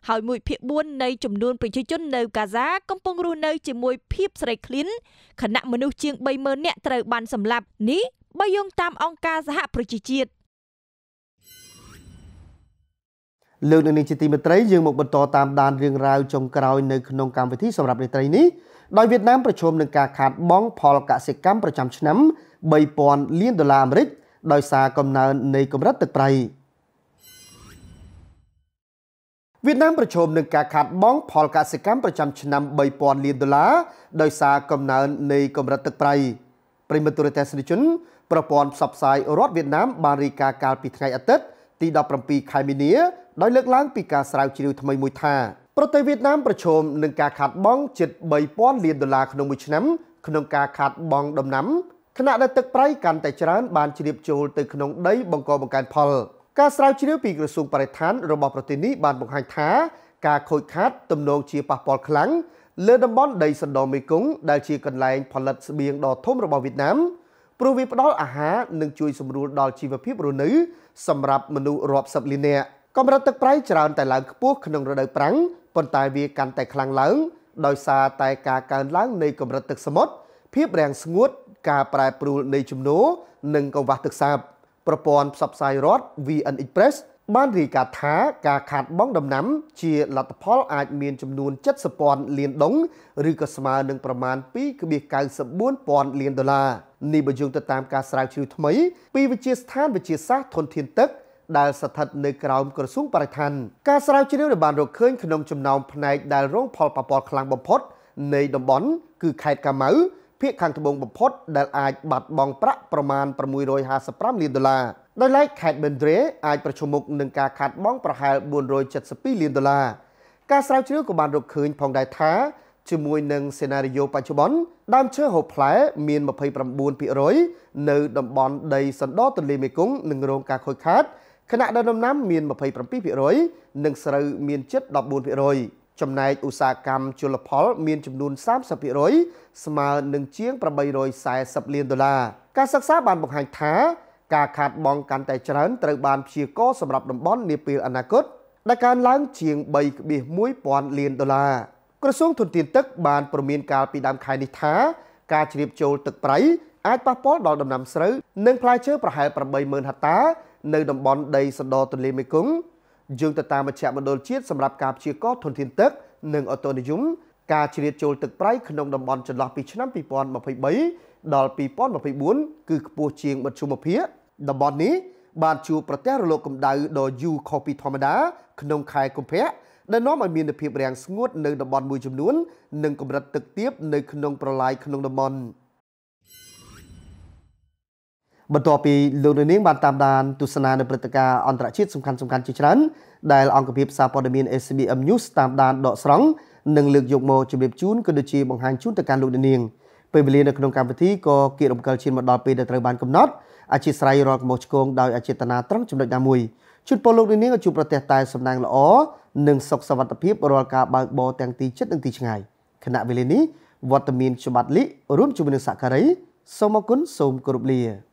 ហើយមួយភាគ4នៃចំនួនប្រជាជននៅហ្គាហ្សាកំពុងរស់នៅជាមួយភាពស្រីឃ្លានខណៈមនុស្សជាង30000នាក់ត្រូវ បានសម្លាប់នេះបើយោងតាមអង្គការសហប្រជាជាតិលើកនេះជាទីមេត្រីយើងមកបន្តតាមដានរឿងរ៉ាវចុងក្រោយនៅ ក្នុងកម្មវិធីសម្រាប់រាត្រីនេះដោយវៀតណាមប្រឈមនឹងការខាតបង់ផលកសិកម្មប្រចាំឆ្នាំ3000លានដុល្លារអាមេរិក ដោយសារកំណើននៃកម្រិតទឹកប្រៃ។វៀតណាមប្រឈមនឹងការខាតបង់ផលកសិកម្មប្រចាំឆ្នាំ3000លានដុល្លារដោយសារកំណើននៃកម្រិតទឹកប្រៃប្រិមត្តរទេសនិជនប្រព័ន្ធផ្សព្វផ្សាយរដ្ឋវៀតណាមបានរាយការណ៍កាលពីថ្ងៃអាទិត្យទី17ខែមីនាដោយលើកឡើងពីការស្រាវជ្រាវថ្មីមួយថាប្រទេសវៀតណាមប្រឈមនឹងការខាតបង់ជិត3000លានដុល្លារក្នុងមួយឆ្នាំក្នុងការខាតបង់ដំណាំខណៈដែលទឹកប្រៃកាន់តែច្រើនបានជ្រាបចូលទៅក្នុងដីបង្កបង្កើនផលការស្រាវជ្រាវពីក្រសួងបរិស្ថានរបស់ប្រទេសនេះបានបង្ហាញថា ការខូចខាតទំនងជាប៉ះពាល់ខ្លាំងលើតំបន់ដីសណ្ដមេគង្គដែលជាកន្លែងផលិតស្បៀងដ៏ធំរបស់វៀតណាមព្រោះវាផ្ដល់អាហារនិងជួយសម្រួលដល់ជីវភាពរស់នៅសម្រាប់មនុស្សរាប់សិបលាននាក់កម្រិតទឹកប្រៃច្រើនតែឡើងខ្ពស់ក្នុងរដូវប្រាំងប៉ុន្តែវាកាន់តែខ្លាំងឡើងដោយសារតែការកើនឡើងនៃកម្រិតទឹកសមុទ្រភាពរាំងស្ងួត ការប្រែប្រួលនៃជំនោរនិងកង្វះទឹកសាបប្រព័ន្ធផ្សព្វផ្សាយរដ្ឋ VN Express បានរាយការណ៍ថាការខាតបង់ដំណាំជាលទ្ធផលអាចមានចំនួន70,000លានដុងឬក៏ស្មើនឹងប្រមាណ2.94,000លានដុល្លារនេះបើយោងទៅតាមការស្រាវជ្រាវថ្មីពីវិទ្យាស្ថានវិទ្យាសាស្ត្រធនធានទឹក ដែលស្ថិតនៅក្រោមក្រសួងបរិស្ថានការស្រាវជ្រាវដែលបានរកឃើញក្នុងចំណោមផ្នែកដែលរងផលប៉ះពាល់ខ្លាំងបំផុតនៃតំបន់គឺខេត្តកាម៉ៅភាគខាងត្បូងបំផុតដែលអាចបាត់បង់ប្រាក់ប្រមាណ655លានដុល្លារដោយឡែកខេត្តបិនដ្រេ អាចប្រឈមមុខនឹងការខាតបង់ប្រហែល472លានដុល្លារការស្រាវជ្រាវក៏បានរកឃើញផងដែរថាជាមួយនឹងសេណារីយ៉ូបច្ចុប្បន្នដើមឈើហូបផ្លែ មាន29%នៅតំបន់ដីសណ្ដទន្លេមេគង្គនឹងរងការខូចខាតខណៈដែលដំណាំមាន27%និងស្រូវមានជិត14%។ចំណែកឧស្សាហកម្មជលផលមានចំនួន30%ស្មើនឹងជាង840លានដុល្លារការសិក្សាបានបង្ហាញថាការខាតបង់កាន់តែច្រើនត្រូវបានព្យាករសម្រាប់តំបន់នាពេលអនាគតដែលកើនឡើង ជាង3.1000លានដុល្លារក្រសួងធនធានទឹកបានព្រមានកាលពីដើមខែនេះថា ការជ្រាបចូលទឹកប្រៃអាចប៉ះពាល់ដល់ដំណាំស្រូវនិងផ្លែឈើប្រហែល80000ហិកតា នៅតំបន់ដីសណ្ដទន្លេមេគង្គយើងទៅតាមមជ្ឈមណ្ឌលជាតិសម្រាប់ការព្យាករធនធានទឹកនិងអូតូនិយមការជ្រៀតចូលទឹកប្រៃក្នុងតំបន់ចន្លោះពីឆ្នាំ2023ដល់2024គឺខ្ពស់ជាងមធ្យមភាគតំបន់នេះបានជួបប្រទះរលកកម្ដៅដ៏យូរខុសពីធម្មតាក្នុង ខែកុម្ភៈដែលនាំឲ្យមានភាពរាំងស្ងួតនៅតំបន់មួយចំនួន និងកម្រិតទឹកទាបនៅក្នុងប្រឡាយក្នុងតំបន់។បន្ទាប់ពីលោកនាងបានតាមដានទស្សនានៅព្រឹត្តិការណ៍អន្តរជាតិសំខាន់សំខាន់ជាច្រើនដែលអង្គភាពសារព័ត៌មាន SBM News តាមដានដកស្រង់និងលើកយកមកជម្រាបជូនក៏ដូចជាបង្ហាញជូនទៅកាន់លោកនាងពេលវេលានៅក្នុងកម្មវិធីក៏គៀករំកិលឈានមកដល់ពេលដែលត្រូវបានកំណត់អធិស្ឋានរាល់កម្ពុជាឆ្គងដោយអចេតនាត្រង់ចំណុចណាមួយជួនពលលោកនាងក៏ជួបប្រទះតែសំណាងល្អនិងសុខសវត្ថិភាពរាល់ការបើកបរទាំងទីជិតនិងទីឆ្ងាយខណៈវេលានេះវត្តមានច្បាត់លីរួមជាមួយនឹងសក្ការីសូមអគុណសូមគោរពលា